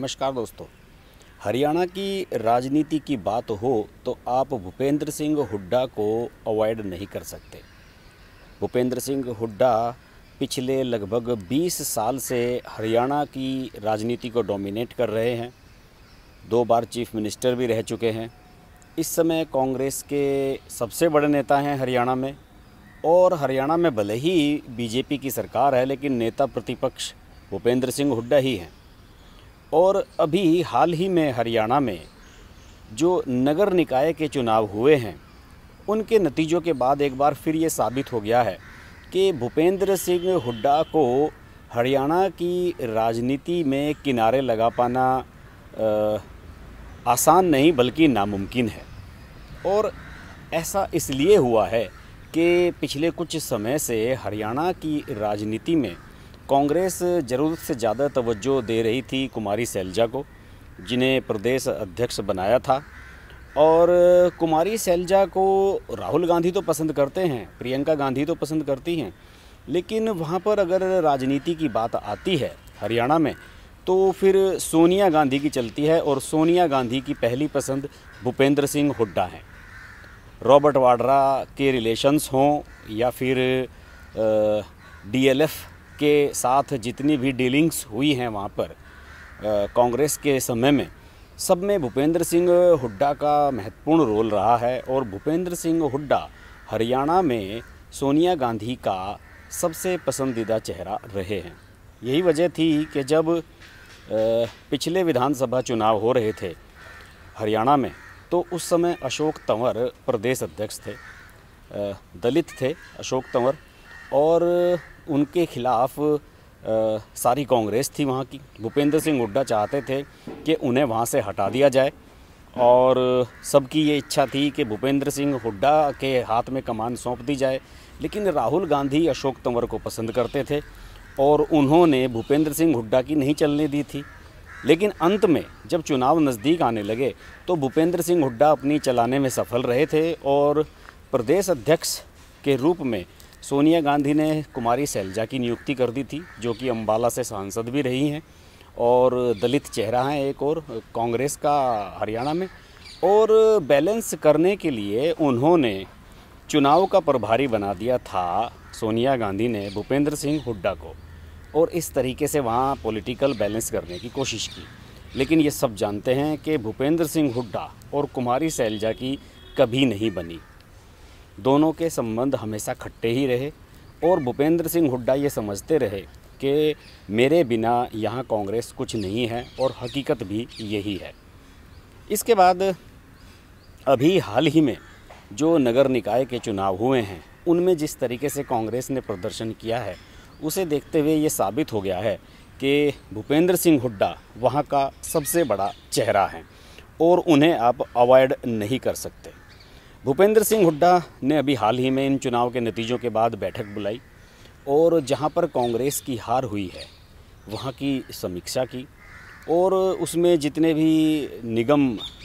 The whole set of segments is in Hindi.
नमस्कार दोस्तों हरियाणा की राजनीति की बात हो तो आप भूपेंद्र सिंह हुड्डा को अवॉइड नहीं कर सकते भूपेंद्र सिंह हुड्डा पिछले लगभग 20 साल से हरियाणा की राजनीति को डोमिनेट कर रहे हैं दो बार चीफ मिनिस्टर भी रह चुके हैं इस समय कांग्रेस के सबसे बड़े नेता हैं हरियाणा में और हरियाणा में भले ही बीजेपी की सरकार है लेकिन नेता प्रतिपक्ष भूपेंद्र सिंह हुड्डा ही हैं और अभी हाल ही में हरियाणा में जो नगर निकाय के चुनाव हुए हैं उनके नतीजों के बाद एक बार फिर ये साबित हो गया है कि भूपेंद्र सिंह हुड्डा को हरियाणा की राजनीति में किनारे लगा पाना आ, आसान नहीं बल्कि नामुमकिन है और ऐसा इसलिए हुआ है कि पिछले कुछ समय से हरियाणा की राजनीति में कांग्रेस ज़रूरत से ज़्यादा तवज्जो दे रही थी कुमारी सैलजा को जिन्हें प्रदेश अध्यक्ष बनाया था और कुमारी सैलजा को राहुल गांधी तो पसंद करते हैं प्रियंका गांधी तो पसंद करती हैं लेकिन वहाँ पर अगर राजनीति की बात आती है हरियाणा में तो फिर सोनिया गांधी की चलती है और सोनिया गांधी की पहली पसंद भूपेंद्र सिंह हुड्डा हैं रॉबर्ट वाड्रा के रिलेशंस हों या फिर डीएलएफ के साथ जितनी भी डीलिंग्स हुई हैं वहाँ पर कांग्रेस के समय में सब में भूपेंद्र सिंह हुड्डा का महत्वपूर्ण रोल रहा है और भूपेंद्र सिंह हुड्डा हरियाणा में सोनिया गांधी का सबसे पसंदीदा चेहरा रहे हैं यही वजह थी कि जब पिछले विधानसभा चुनाव हो रहे थे हरियाणा में तो उस समय अशोक तंवर प्रदेश अध्यक्ष थे दलित थे अशोक तंवर और उनके खिलाफ आ, सारी कांग्रेस थी वहाँ की भूपेंद्र सिंह हुड्डा चाहते थे कि उन्हें वहाँ से हटा दिया जाए और सबकी ये इच्छा थी कि भूपेंद्र सिंह हुड्डा के हाथ में कमान सौंप दी जाए लेकिन राहुल गांधी अशोक तंवर को पसंद करते थे और उन्होंने भूपेंद्र सिंह हुड्डा की नहीं चलने दी थी लेकिन अंत में जब चुनाव नज़दीक आने लगे तो भूपेंद्र सिंह हुड्डा अपनी चलाने में सफल रहे थे और प्रदेश अध्यक्ष के रूप में सोनिया गांधी ने कुमारी सैलजा की नियुक्ति कर दी थी जो कि अम्बाला से सांसद भी रही हैं और दलित चेहरा हैं एक और कांग्रेस का हरियाणा में और बैलेंस करने के लिए उन्होंने चुनाव का प्रभारी बना दिया था सोनिया गांधी ने भूपेंद्र सिंह हुड्डा को और इस तरीके से वहाँ पॉलिटिकल बैलेंस करने की कोशिश की लेकिन ये सब जानते हैं कि भूपेंद्र सिंह हुड्डा और कुमारी सैलजा की कभी नहीं बनी दोनों के संबंध हमेशा खट्टे ही रहे और भूपेंद्र सिंह हुड्डा ये समझते रहे कि मेरे बिना यहाँ कांग्रेस कुछ नहीं है और हकीकत भी यही है इसके बाद अभी हाल ही में जो नगर निकाय के चुनाव हुए हैं उनमें जिस तरीके से कांग्रेस ने प्रदर्शन किया है उसे देखते हुए ये साबित हो गया है कि भूपेंद्र सिंह हुड्डा वहाँ का सबसे बड़ा चेहरा है और उन्हें आप अवॉइड नहीं कर सकते भूपेंद्र सिंह हुड्डा ने अभी हाल ही में इन चुनाव के नतीजों के बाद बैठक बुलाई और जहां पर कांग्रेस की हार हुई है वहां की समीक्षा की और उसमें जितने भी निगम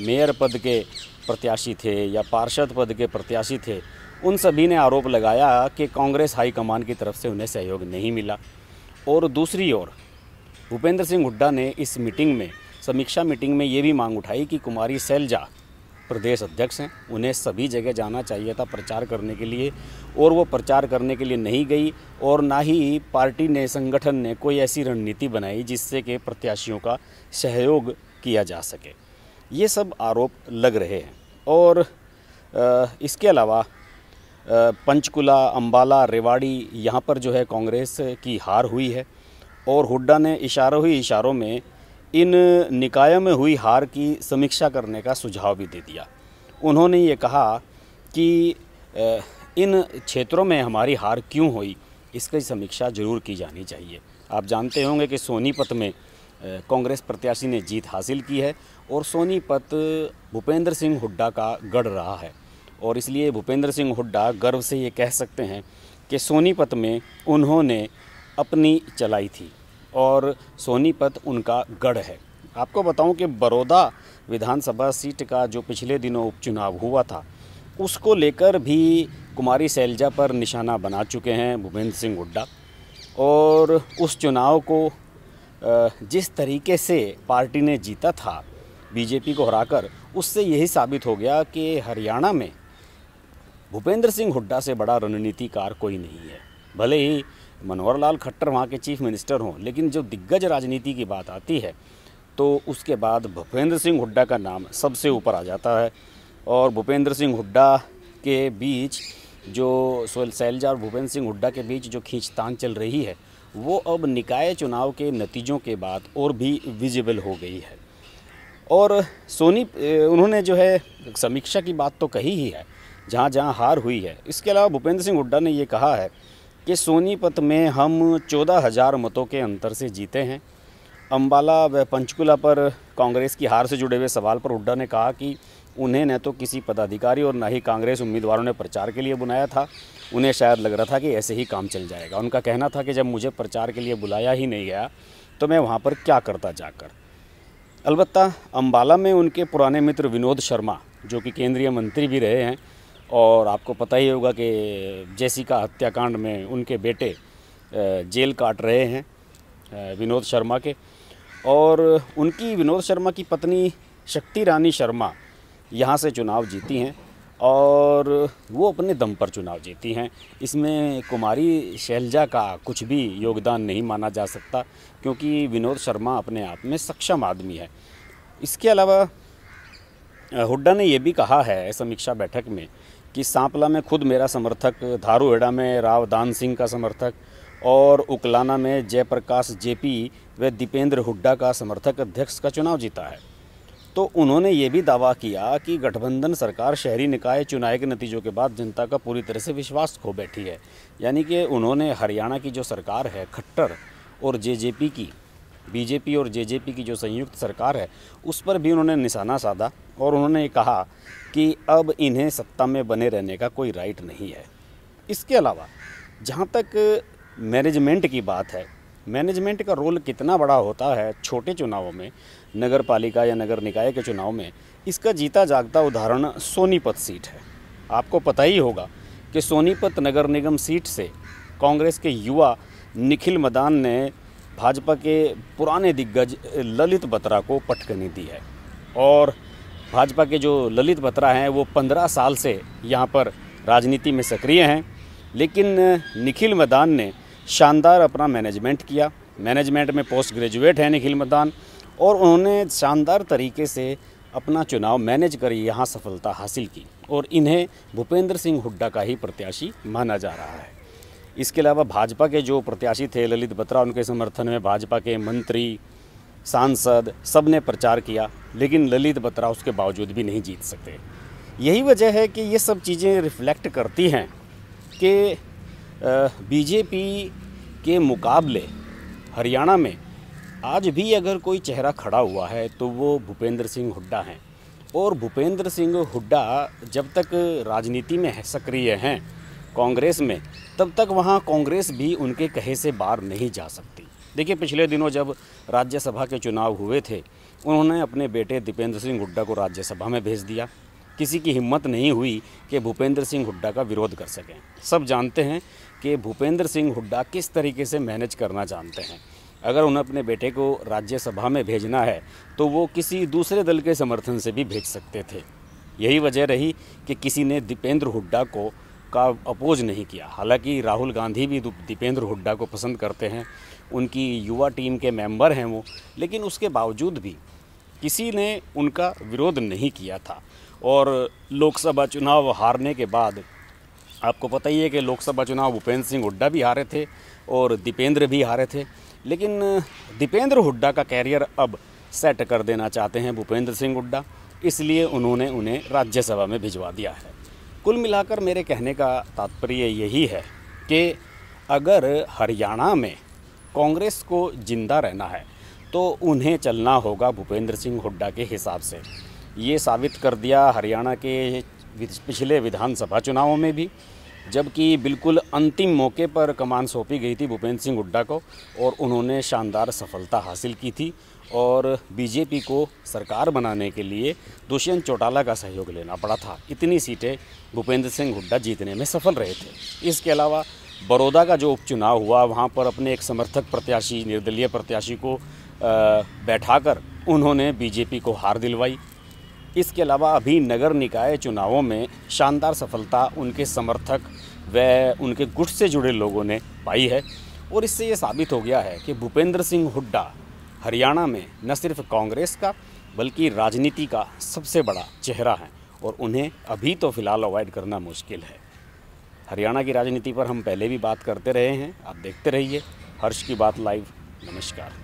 मेयर पद के प्रत्याशी थे या पार्षद पद के प्रत्याशी थे उन सभी ने आरोप लगाया कि कांग्रेस हाईकमान की तरफ से उन्हें सहयोग नहीं मिला और दूसरी ओर भूपेंद्र सिंह हुड्डा ने इस मीटिंग में समीक्षा मीटिंग में ये भी मांग उठाई कि कुमारी सैलजा प्रदेश अध्यक्ष हैं उन्हें सभी जगह जाना चाहिए था प्रचार करने के लिए और वो प्रचार करने के लिए नहीं गई और ना ही पार्टी ने संगठन ने कोई ऐसी रणनीति बनाई जिससे कि प्रत्याशियों का सहयोग किया जा सके ये सब आरोप लग रहे हैं और इसके अलावा पंचकुला अम्बाला रेवाड़ी यहाँ पर जो है कांग्रेस की हार हुई है और हुड्डा ने इशारों ही इशारों में इन निकायों में हुई हार की समीक्षा करने का सुझाव भी दे दिया उन्होंने ये कहा कि इन क्षेत्रों में हमारी हार क्यों हुई इसकी समीक्षा जरूर की जानी चाहिए आप जानते होंगे कि सोनीपत में कांग्रेस प्रत्याशी ने जीत हासिल की है और सोनीपत भूपेंद्र सिंह हुड्डा का गढ़ रहा है और इसलिए भूपेंद्र सिंह हुड्डा गर्व से ये कह सकते हैं कि सोनीपत में उन्होंने अपनी चलाई थी और सोनीपत उनका गढ़ है आपको बताऊं कि बड़ौदा विधानसभा सीट का जो पिछले दिनों उपचुनाव हुआ था उसको लेकर भी कुमारी सैलजा पर निशाना बना चुके हैं भूपेंद्र सिंह हुड्डा और उस चुनाव को जिस तरीके से पार्टी ने जीता था बीजेपी को हराकर उससे यही साबित हो गया कि हरियाणा में भूपेंद्र सिंह हुड्डा से बड़ा रणनीतिकार कोई नहीं है भले ही मनोहर लाल खट्टर वहाँ के चीफ मिनिस्टर हों लेकिन जो दिग्गज राजनीति की बात आती है तो उसके बाद भूपेंद्र सिंह हुड्डा का नाम सबसे ऊपर आ जाता है और भूपेंद्र सिंह हुड्डा के बीच जो सोल सैलजा और भूपेंद्र सिंह हुड्डा के बीच जो खींचतान चल रही है वो अब निकाय चुनाव के नतीजों के बाद और भी विजिबल हो गई है और सोनी उन्होंने जो है समीक्षा की बात तो कही ही है जहाँ जहाँ हार हुई है इसके अलावा भूपेंद्र सिंह हुड्डा ने ये कहा है कि सोनीपत में हम चौदह हज़ार मतों के अंतर से जीते हैं अम्बाला व पंचकुला पर कांग्रेस की हार से जुड़े हुए सवाल पर हुड्डा ने कहा कि उन्हें न तो किसी पदाधिकारी और न ही कांग्रेस उम्मीदवारों ने प्रचार के लिए बुलाया था उन्हें शायद लग रहा था कि ऐसे ही काम चल जाएगा उनका कहना था कि जब मुझे प्रचार के लिए बुलाया ही नहीं गया तो मैं वहाँ पर क्या करता जाकर अलबत्त अम्बाला में उनके पुराने मित्र विनोद शर्मा जो कि केंद्रीय मंत्री भी रहे हैं और आपको पता ही होगा कि जैसिका हत्याकांड में उनके बेटे जेल काट रहे हैं विनोद शर्मा के और उनकी विनोद शर्मा की पत्नी शक्ति रानी शर्मा यहाँ से चुनाव जीती हैं और वो अपने दम पर चुनाव जीती हैं इसमें कुमारी शैलजा का कुछ भी योगदान नहीं माना जा सकता क्योंकि विनोद शर्मा अपने आप में सक्षम आदमी है इसके अलावा हुड्डा ने यह भी कहा है समीक्षा बैठक में कि सांपला में खुद मेरा समर्थक धारूहेड़ा में राव दान सिंह का समर्थक और उकलाना में जयप्रकाश जेपी व दीपेंद्र हुड्डा का समर्थक अध्यक्ष का चुनाव जीता है तो उन्होंने ये भी दावा किया कि गठबंधन सरकार शहरी निकाय चुनाव के नतीजों के बाद जनता का पूरी तरह से विश्वास खो बैठी है यानी कि उन्होंने हरियाणा की जो सरकार है खट्टर और जेजेपी की बीजेपी और जेजेपी की जो संयुक्त सरकार है उस पर भी उन्होंने निशाना साधा और उन्होंने कहा कि अब इन्हें सत्ता में बने रहने का कोई राइट नहीं है इसके अलावा जहाँ तक मैनेजमेंट की बात है मैनेजमेंट का रोल कितना बड़ा होता है छोटे चुनावों में नगर पालिका या नगर निकाय के चुनाव में इसका जीता जागता उदाहरण सोनीपत सीट है आपको पता ही होगा कि सोनीपत नगर निगम सीट से कांग्रेस के युवा निखिल मदान ने भाजपा के पुराने दिग्गज ललित बत्रा को पटकनी दी है और भाजपा के जो ललित बत्रा हैं वो पंद्रह साल से यहाँ पर राजनीति में सक्रिय हैं लेकिन निखिल मैदान ने शानदार अपना मैनेजमेंट किया मैनेजमेंट में पोस्ट ग्रेजुएट हैं निखिल मैदान और उन्होंने शानदार तरीके से अपना चुनाव मैनेज कर यहाँ सफलता हासिल की और इन्हें भूपेंद्र सिंह हुड्डा का ही प्रत्याशी माना जा रहा है इसके अलावा भाजपा के जो प्रत्याशी थे ललित बत्रा उनके समर्थन में भाजपा के मंत्री सांसद सब ने प्रचार किया लेकिन ललित बत्रा उसके बावजूद भी नहीं जीत सकते यही वजह है कि ये सब चीज़ें रिफ्लेक्ट करती हैं कि बीजेपी के मुकाबले हरियाणा में आज भी अगर कोई चेहरा खड़ा हुआ है तो वो भूपेंद्र सिंह हुड्डा हैं और भूपेंद्र सिंह हुड्डा जब तक राजनीति में है सक्रिय हैं कांग्रेस में तब तक वहाँ कांग्रेस भी उनके कहे से बाहर नहीं जा सकती देखिए पिछले दिनों जब राज्यसभा के चुनाव हुए थे उन्होंने अपने बेटे दीपेंद्र सिंह हुड्डा को राज्यसभा में भेज दिया किसी की हिम्मत नहीं हुई कि भूपेंद्र सिंह हुड्डा का विरोध कर सकें सब जानते हैं कि भूपेंद्र सिंह हुड्डा किस तरीके से मैनेज करना जानते हैं अगर उन्हें अपने बेटे को राज्यसभा में भेजना है तो वो किसी दूसरे दल के समर्थन से भी भेज सकते थे यही वजह रही कि किसी ने दीपेंद्र हुड्डा को का अपोज नहीं किया हालांकि राहुल गांधी भी दीपेंद्र हुड्डा को पसंद करते हैं उनकी युवा टीम के मेंबर हैं वो लेकिन उसके बावजूद भी किसी ने उनका विरोध नहीं किया था और लोकसभा चुनाव हारने के बाद आपको पता ही है कि लोकसभा चुनाव भूपेंद्र सिंह हुड्डा भी हारे थे और दीपेंद्र भी हारे थे लेकिन दीपेंद्र हुड्डा का कैरियर अब सेट कर देना चाहते हैं भूपेंद्र सिंह हुड्डा इसलिए उन्होंने उन्हें राज्यसभा में भिजवा दिया है कुल मिलाकर मेरे कहने का तात्पर्य यही है कि अगर हरियाणा में कांग्रेस को जिंदा रहना है तो उन्हें चलना होगा भूपेंद्र सिंह हुड्डा के हिसाब से ये साबित कर दिया हरियाणा के पिछले विधानसभा चुनावों में भी जबकि बिल्कुल अंतिम मौके पर कमान सौंपी गई थी भूपेंद्र सिंह हुड्डा को और उन्होंने शानदार सफलता हासिल की थी और बीजेपी को सरकार बनाने के लिए दुष्यंत चौटाला का सहयोग लेना पड़ा था इतनी सीटें भूपेंद्र सिंह हुड्डा जीतने में सफल रहे थे इसके अलावा बड़ौदा का जो उपचुनाव हुआ वहाँ पर अपने एक समर्थक प्रत्याशी निर्दलीय प्रत्याशी को बैठाकर उन्होंने बीजेपी को हार दिलवाई इसके अलावा अभी नगर निकाय चुनावों में शानदार सफलता उनके समर्थक व उनके गुट से जुड़े लोगों ने पाई है और इससे ये साबित हो गया है कि भूपेंद्र सिंह हुड्डा हरियाणा में न सिर्फ कांग्रेस का बल्कि राजनीति का सबसे बड़ा चेहरा है और उन्हें अभी तो फ़िलहाल अवॉइड करना मुश्किल है हरियाणा की राजनीति पर हम पहले भी बात करते रहे हैं आप देखते रहिए हर्ष की बात लाइव नमस्कार